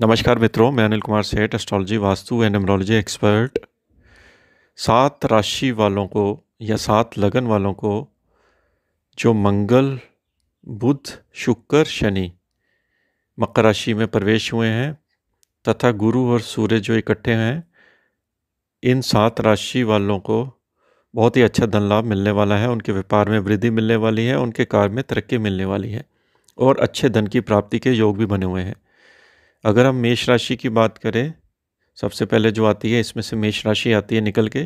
नमस्कार मित्रों मैं अनिल कुमार सेठ एस्ट्रोलॉजी वास्तु एंड एमरोलॉजी एक्सपर्ट सात राशि वालों को या सात लगन वालों को जो मंगल बुध शुक्र शनि मकर राशि में प्रवेश हुए हैं तथा गुरु और सूर्य जो इकट्ठे हैं इन सात राशि वालों को बहुत ही अच्छा धन लाभ मिलने वाला है उनके व्यापार में वृद्धि मिलने वाली है उनके कार्य में तरक्की मिलने वाली है और अच्छे धन की प्राप्ति के योग भी बने हुए हैं अगर हम मेष राशि की बात करें सबसे पहले जो आती है इसमें से मेष राशि आती है निकल के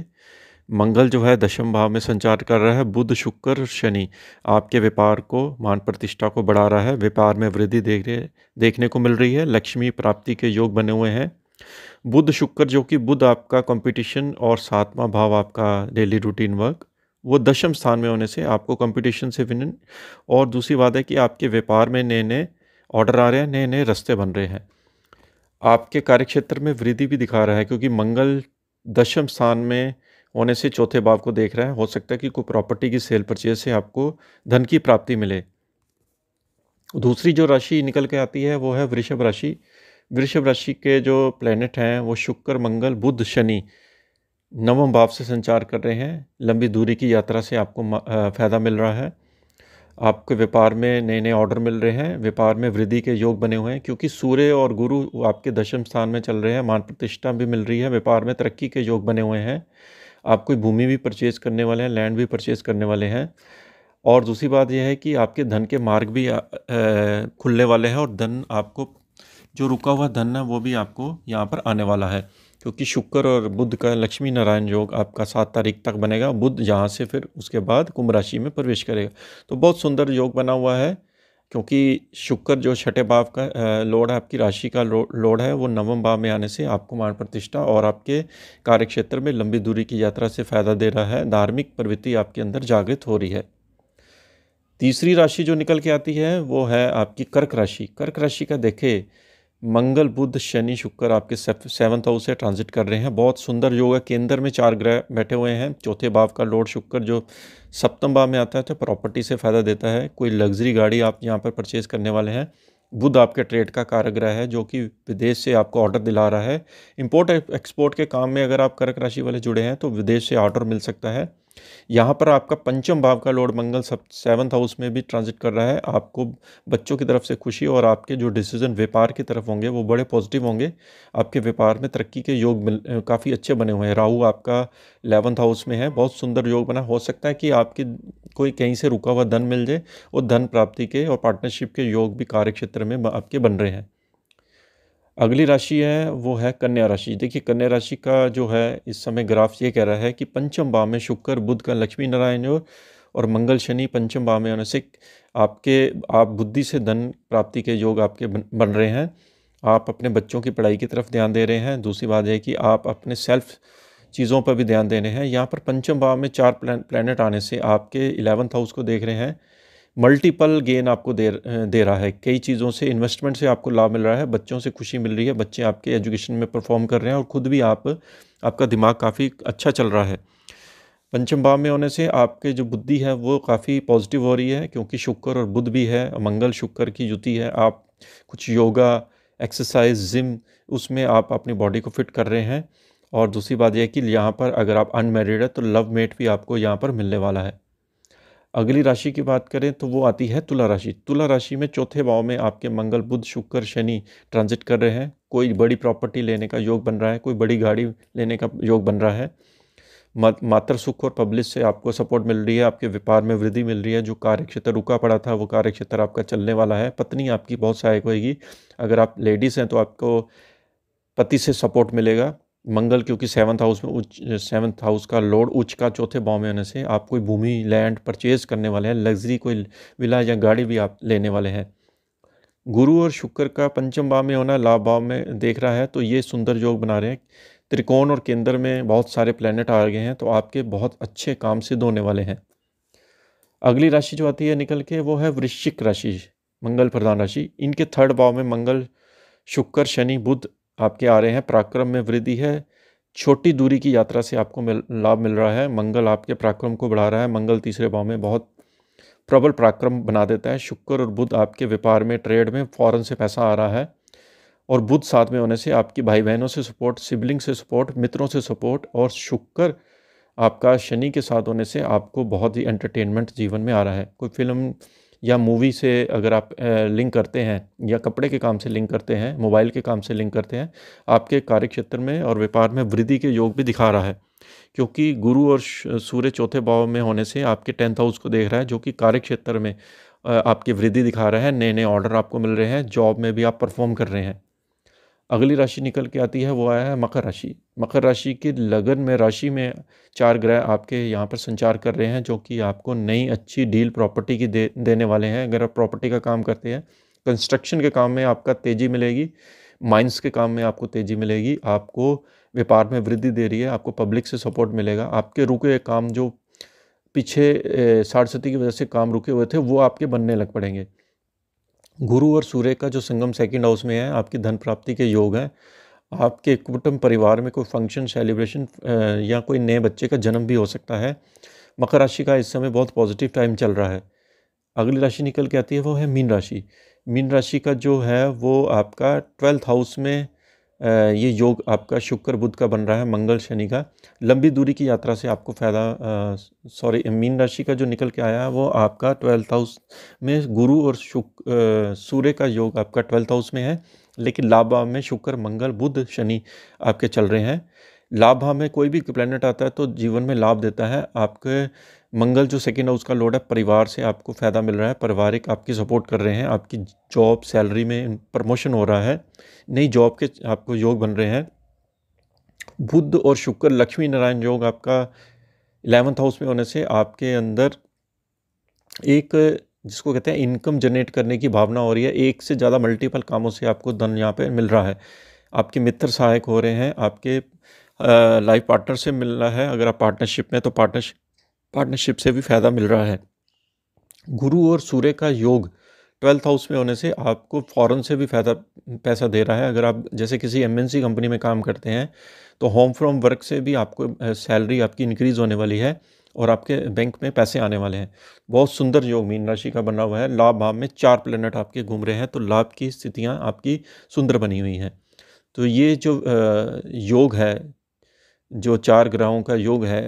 मंगल जो है दशम भाव में संचार कर रहा है बुध शुक्र शनि आपके व्यापार को मान प्रतिष्ठा को बढ़ा रहा है व्यापार में वृद्धि देख रहे देखने को मिल रही है लक्ष्मी प्राप्ति के योग बने हुए हैं बुध शुक्र जो कि बुध आपका कंपटीशन और सातवा भाव आपका डेली रूटीन वर्क वो दशम स्थान में होने से आपको कंपटीशन से विन और दूसरी बात है कि आपके व्यापार में नए नए ऑर्डर आ रहे हैं नए नए रास्ते बन रहे हैं आपके कार्यक्षेत्र में वृद्धि भी दिखा रहा है क्योंकि मंगल दशम स्थान में होने से चौथे भाव को देख रहा है हो सकता है कि कोई प्रॉपर्टी की सेल परचेज से आपको धन की प्राप्ति मिले दूसरी जो राशि निकल के आती है वो है वृषभ राशि वृषभ राशि के जो प्लेनेट हैं वो शुक्र मंगल बुध शनि नवम भाव से संचार कर रहे हैं लंबी दूरी की यात्रा से आपको फ़ायदा मिल रहा है आपके व्यापार में नए नए ऑर्डर मिल रहे हैं व्यापार में वृद्धि के योग बने हुए हैं क्योंकि सूर्य और गुरु आपके दशम स्थान में चल रहे हैं मान प्रतिष्ठा भी मिल रही है व्यापार में तरक्की के योग बने हुए हैं आप कोई भूमि भी परचेज़ करने वाले हैं लैंड भी परचेज़ करने वाले हैं और दूसरी बात यह है कि आपके धन के मार्ग भी खुलने वाले हैं और धन आपको जो रुका हुआ धन है वो भी आपको यहाँ पर आने वाला है क्योंकि शुक्र और बुध का लक्ष्मी नारायण योग आपका सात तारीख तक बनेगा बुध यहाँ से फिर उसके बाद कुंभ राशि में प्रवेश करेगा तो बहुत सुंदर योग बना हुआ है क्योंकि शुक्र जो छठे भाव का लोड है आपकी राशि का लोड है वो नवम भाव में आने से आपको मान प्रतिष्ठा और आपके कार्यक्षेत्र में लंबी दूरी की यात्रा से फ़ायदा दे रहा है धार्मिक प्रवृत्ति आपके अंदर जागृत हो रही है तीसरी राशि जो निकल के आती है वो है आपकी कर्क राशि कर्क राशि का देखें मंगल बुद्ध शनि शुक्र आपके सेवन्थ हाउस से ट्रांजिट कर रहे हैं बहुत सुंदर योग है केंद्र में चार ग्रह बैठे हुए हैं चौथे भाव का लॉर्ड शुक्र जो सप्तम भाव में आता है तो प्रॉपर्टी से फ़ायदा देता है कोई लग्जरी गाड़ी आप यहाँ पर परचेज करने वाले हैं बुध आपके ट्रेड का कारग्रह है जो कि विदेश से आपको ऑर्डर दिला रहा है इंपोर्ट एक्सपोर्ट के काम में अगर आप कर्क राशि वाले जुड़े हैं तो विदेश से ऑर्डर मिल सकता है यहाँ पर आपका पंचम भाव का लॉर्ड मंगल सब सेवन्थ हाउस में भी ट्रांजिट कर रहा है आपको बच्चों की तरफ से खुशी और आपके जो डिसीजन व्यापार की तरफ होंगे वो बड़े पॉजिटिव होंगे आपके व्यापार में तरक्की के योग मिल काफ़ी अच्छे बने हुए हैं राहु आपका एलेवंथ हाउस में है बहुत सुंदर योग बना हो सकता है कि आपकी कोई कहीं से रुका हुआ धन मिल जाए और धन प्राप्ति के और पार्टनरशिप के योग भी कार्यक्षेत्र में आपके बन रहे हैं अगली राशि है वो है कन्या राशि देखिए कन्या राशि का जो है इस समय ग्राफ ये कह रहा है कि पंचम भाव में शुक्र बुद्ध का लक्ष्मी नारायण और और मंगल शनि पंचम भाव में होने से आपके आप बुद्धि से धन प्राप्ति के योग आपके बन रहे हैं आप अपने बच्चों की पढ़ाई की तरफ ध्यान दे रहे हैं दूसरी बात यह कि आप अपने सेल्फ चीज़ों पर भी ध्यान दे रहे हैं यहाँ पर पंचम भाव में चार प्लान आने से आपके इलेवंथ हाउस को देख रहे हैं मल्टीपल गेन आपको दे दे रहा है कई चीज़ों से इन्वेस्टमेंट से आपको लाभ मिल रहा है बच्चों से खुशी मिल रही है बच्चे आपके एजुकेशन में परफॉर्म कर रहे हैं और ख़ुद भी आप आपका दिमाग काफ़ी अच्छा चल रहा है पंचम भाव में होने से आपके जो बुद्धि है वो काफ़ी पॉजिटिव हो रही है क्योंकि शुक्र और बुद्ध भी है मंगल शुक्र की युति है आप कुछ योगा एक्सरसाइज जिम उसमें आप अपनी बॉडी को फिट कर रहे हैं और दूसरी बात यह कि यहाँ पर अगर आप अनमेरिड है तो लव मेट भी आपको यहाँ पर मिलने वाला है अगली राशि की बात करें तो वो आती है तुला राशि तुला राशि में चौथे भाव में आपके मंगल बुध शुक्र शनि ट्रांजिट कर रहे हैं कोई बड़ी प्रॉपर्टी लेने का योग बन रहा है कोई बड़ी गाड़ी लेने का योग बन रहा है मातृ सुख और पब्लिक से आपको सपोर्ट मिल रही है आपके व्यापार में वृद्धि मिल रही है जो कार्य क्षेत्र रुका पड़ा था वो कार्य क्षेत्र आपका चलने वाला है पत्नी आपकी बहुत सहायक होगी अगर आप लेडीज़ हैं तो आपको पति से सपोर्ट मिलेगा मंगल क्योंकि सेवन्थ हाउस में उच्च सेवन्थ हाउस का लोड उच्च का चौथे भाव में होने से आप कोई भूमि लैंड परचेज करने वाले हैं लग्जरी कोई विला या गाड़ी भी आप लेने वाले हैं गुरु और शुक्र का पंचम भाव में होना लाभ भाव में देख रहा है तो ये सुंदर योग बना रहे हैं त्रिकोण और केंद्र में बहुत सारे प्लानट आ गए हैं तो आपके बहुत अच्छे काम सिद्ध होने वाले हैं अगली राशि जो आती है निकल के वो है वृश्चिक राशि मंगल प्रधान राशि इनके थर्ड भाव में मंगल शुक्र शनि बुध आपके आ रहे हैं पराक्रम में वृद्धि है छोटी दूरी की यात्रा से आपको मिल लाभ मिल रहा है मंगल आपके पराक्रम को बढ़ा रहा है मंगल तीसरे भाव में बहुत प्रबल पराक्रम बना देता है शुक्र और बुध आपके व्यापार में ट्रेड में फ़ौरन से पैसा आ रहा है और बुध साथ में होने से आपकी भाई बहनों से सपोर्ट सिबलिंग से सपोर्ट मित्रों से सपोर्ट और शुक्र आपका शनि के साथ होने से आपको बहुत ही एंटरटेनमेंट जीवन में आ रहा है कोई फिल्म या मूवी से अगर आप लिंक करते हैं या कपड़े के काम से लिंक करते हैं मोबाइल के काम से लिंक करते हैं आपके कार्य क्षेत्र में और व्यापार में वृद्धि के योग भी दिखा रहा है क्योंकि गुरु और सूर्य चौथे भाव में होने से आपके टेंथ हाउस को देख रहा है जो कि कार्य में आपकी वृद्धि दिखा रहा है नए नए ऑर्डर आपको मिल रहे हैं जॉब में भी आप परफॉर्म कर रहे हैं अगली राशि निकल के आती है वो आया है मकर राशि मकर राशि के लगन में राशि में चार ग्रह आपके यहाँ पर संचार कर रहे हैं जो कि आपको नई अच्छी डील प्रॉपर्टी की दे देने वाले हैं अगर आप प्रॉपर्टी का काम करते हैं कंस्ट्रक्शन के काम में आपका तेज़ी मिलेगी माइंस के काम में आपको तेज़ी मिलेगी आपको व्यापार में वृद्धि दे रही है आपको पब्लिक से सपोर्ट मिलेगा आपके रुके काम जो पीछे साठ सती की वजह से काम रुके हुए थे वो आपके बनने लग पड़ेंगे गुरु और सूर्य का जो संगम सेकंड हाउस में है आपकी धन प्राप्ति के योग हैं आपके कुटुंब परिवार में कोई फंक्शन सेलिब्रेशन या कोई नए बच्चे का जन्म भी हो सकता है मकर राशि का इस समय बहुत पॉजिटिव टाइम चल रहा है अगली राशि निकल के आती है वो है मीन राशि मीन राशि का जो है वो आपका ट्वेल्थ हाउस में ये योग आपका शुक्र बुध का बन रहा है मंगल शनि का लंबी दूरी की यात्रा से आपको फ़ायदा सॉरी मीन राशि का जो निकल के आया है वो आपका ट्वेल्थ हाउस में गुरु और शुक सूर्य का योग आपका ट्वेल्थ हाउस में है लेकिन भाव में शुक्र मंगल बुध शनि आपके चल रहे हैं लाभ भाव में कोई भी प्लानट आता है तो जीवन में लाभ देता है आपके मंगल जो सेकेंड हाउस का लोड है परिवार से आपको फ़ायदा मिल रहा है पारिवारिक आपकी सपोर्ट कर रहे हैं आपकी जॉब सैलरी में प्रमोशन हो रहा है नई जॉब के आपको योग बन रहे हैं बुद्ध और शुक्र लक्ष्मी नारायण योग आपका इलेवंथ हाउस में होने से आपके अंदर एक जिसको कहते हैं इनकम जनरेट करने की भावना हो रही है एक से ज़्यादा मल्टीपल कामों से आपको धन यहाँ पर मिल रहा है आपके मित्र सहायक हो रहे हैं आपके लाइफ पार्टनर से मिल रहा है अगर आप पार्टनरशिप में तो पार्टनरशिप पार्टनरशिप से भी फ़ायदा मिल रहा है गुरु और सूर्य का योग ट्वेल्थ हाउस में होने से आपको फ़ौरन से भी फ़ायदा पैसा दे रहा है अगर आप जैसे किसी एम कंपनी में काम करते हैं तो होम फ्रॉम वर्क से भी आपको सैलरी आपकी इंक्रीज़ होने वाली है और आपके बैंक में पैसे आने वाले हैं बहुत सुंदर योग मीन राशि का बना हुआ है लाभ भाव में चार प्लेनेट आपके घूम रहे हैं तो लाभ की स्थितियाँ आपकी सुंदर बनी हुई हैं तो ये जो योग है जो चार ग्रहों का योग है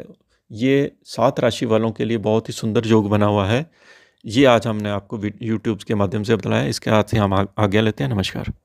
ये सात राशि वालों के लिए बहुत ही सुंदर योग बना हुआ है ये आज हमने आपको यूट्यूब के माध्यम से बताया इसके हाथ से हम आज्ञा लेते हैं नमस्कार